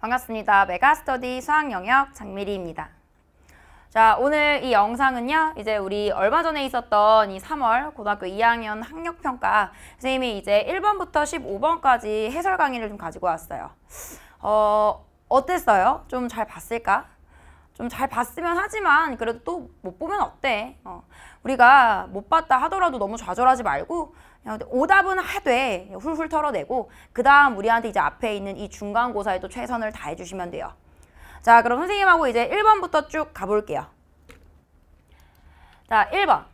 반갑습니다. 메가스터디 수학 영역 장미리입니다. 자, 오늘 이 영상은요. 이제 우리 얼마 전에 있었던 이 3월 고등학교 2학년 학력 평가 선생님이 이제 1번부터 15번까지 해설 강의를 좀 가지고 왔어요. 어, 어땠어요? 좀 잘 봤을까? 좀잘 봤으면 하지만 그래도 또 못 보면 어때? 어. 우리가 못 봤다 하더라도 너무 좌절하지 말고 오답은 하되 훌훌 털어내고 그 다음 우리한테 이제 앞에 있는 이 중간고사에 또 최선을 다해 주시면 돼요. 자 그럼 선생님하고 이제 1번부터 쭉 가볼게요. 자 1번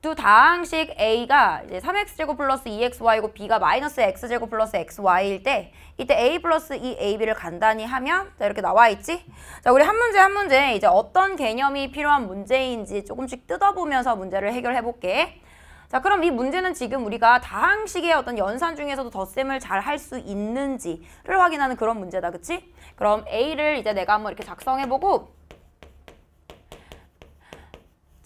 두 다항식 a가 이제 3x제곱 플러스 2xy고 b가 마이너스 x제곱 플러스 xy일 때 이때 a 플러스 2ab를 간단히 하면 자 이렇게 나와 있지? 자 우리 한 문제 한 문제 이제 어떤 개념이 필요한 문제인지 조금씩 뜯어보면서 문제를 해결해 볼게. 자 그럼 이 문제는 지금 우리가 다항식의 어떤 연산 중에서도 덧셈을 잘 할 수 있는지를 확인하는 그런 문제다 그치? 그럼 a를 이제 내가 한번 이렇게 작성해보고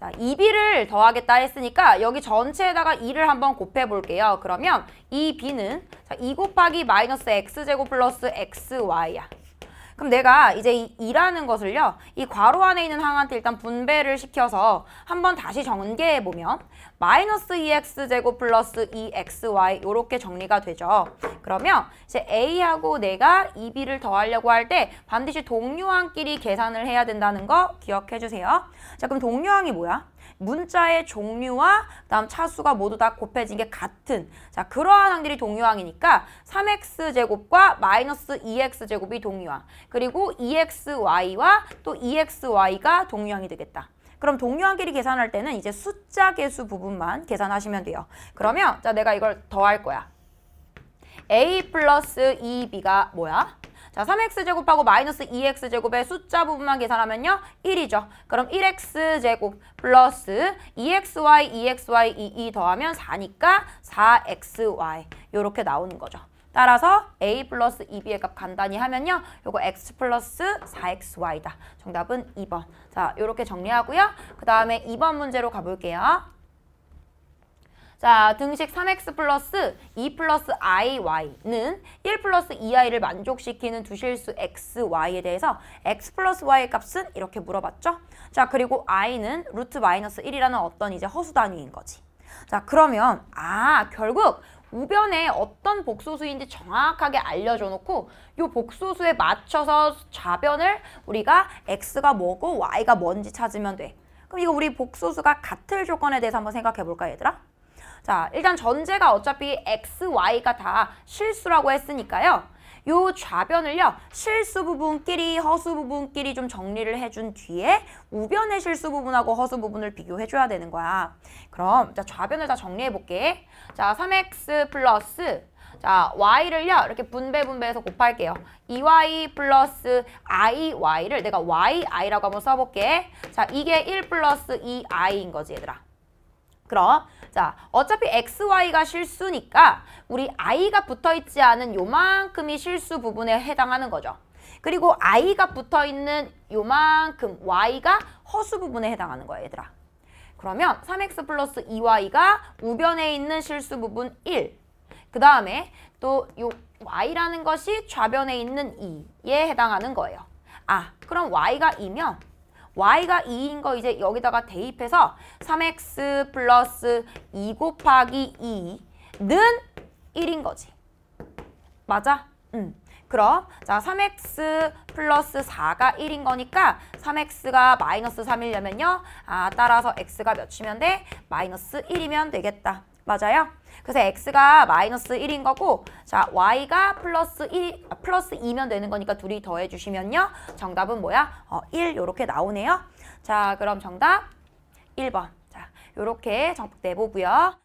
자, 2b를 더하겠다 했으니까 여기 전체에다가 2를 한번 곱해볼게요. 그러면 2b는 자, 2 곱하기 마이너스 x제곱 플러스 xy야. 그럼 내가 이제 이 2라는 것을요. 이 괄호 안에 있는 항한테 일단 분배를 시켜서 한번 다시 전개해보면 마이너스 e x 제곱 플러스 e x y 이렇게 정리가 되죠. 그러면 이제 A하고 내가 e b 를 더하려고 할 때 반드시 동류항끼리 계산을 해야 된다는 거 기억해주세요. 자 그럼 동류항이 뭐야? 문자의 종류와 그다음 차수가 모두 다 곱해진 게 같은 자 그러한 항들이 동유항이니까 3x 제곱과 마이너스 2x 제곱이 동유항 그리고 2xy와 또 2xy가 동유항이 되겠다. 그럼 동유항끼리 계산할 때는 이제 숫자 개수 부분만 계산하시면 돼요. 그러면 자 내가 이걸 더할 거야. a 플러스 2b가 뭐야? 자, 3x 제곱하고 마이너스 2x 제곱의 숫자 부분만 계산하면요. 1이죠. 그럼 1x 제곱 플러스 2xy, 2xy, 2, 2 더하면 4니까 4xy 이렇게 나오는 거죠. 따라서 a 플러스 2b의 값 간단히 하면요. 요거 x 플러스 4xy다. 정답은 2번. 자, 요렇게 정리하고요. 그 다음에 2번 문제로 가볼게요. 자, 등식 3x 플러스 2 플러스 iy는 1 플러스 2i를 만족시키는 두 실수 xy에 대해서 x 플러스 y의 값은 이렇게 물어봤죠? 자, 그리고 i는 루트 마이너스 1이라는 어떤 이제 허수 단위인 거지. 자, 그러면 아, 결국 우변에 어떤 복소수인지 정확하게 알려줘 놓고 이 복소수에 맞춰서 좌변을 우리가 x가 뭐고 y가 뭔지 찾으면 돼. 그럼 이거 우리 복소수가 같을 조건에 대해서 한번 생각해 볼까 얘들아? 자, 일단 전제가 어차피 x, y가 다 실수라고 했으니까요. 요 좌변을요 실수 부분끼리 허수 부분끼리 좀 정리를 해준 뒤에 우변의 실수 부분하고 허수 부분을 비교해줘야 되는 거야 그럼 자 좌변을 다 정리해볼게 자 3x 플러스 자 y를요 이렇게 분배 분배해서 곱할게요 2y 플러스 iy를 내가 yi라고 한번 써볼게 자 이게 1 플러스 2i인 거지 얘들아 그럼 자 어차피 x, y가 실수니까 우리 i가 붙어있지 않은 요만큼이 실수 부분에 해당하는 거죠. 그리고 i가 붙어있는 요만큼 y가 허수 부분에 해당하는 거예요 얘들아. 그러면 3x 플러스 2y가 우변에 있는 실수 부분 1. 그 다음에 또 요 y라는 것이 좌변에 있는 2에 해당하는 거예요. 아 그럼 y가 2면 y가 2인 거 이제 여기다가 대입해서 3x 플러스 2 곱하기 2는 1인 거지. 맞아? 응. 그럼 자 3x 플러스 4가 1인 거니까 3x가 마이너스 3이려면요. 아 따라서 x가 몇이면 돼? 마이너스 1이면 되겠다. 맞아요? 그래서 x가 마이너스 1인 거고 자 y가 플러스 1, 아, 플러스 2면 되는 거니까 둘이 더해주시면요. 정답은 뭐야? 어, 1요렇게 나오네요. 자 그럼 정답 1번. 자요렇게 정답 내보고요.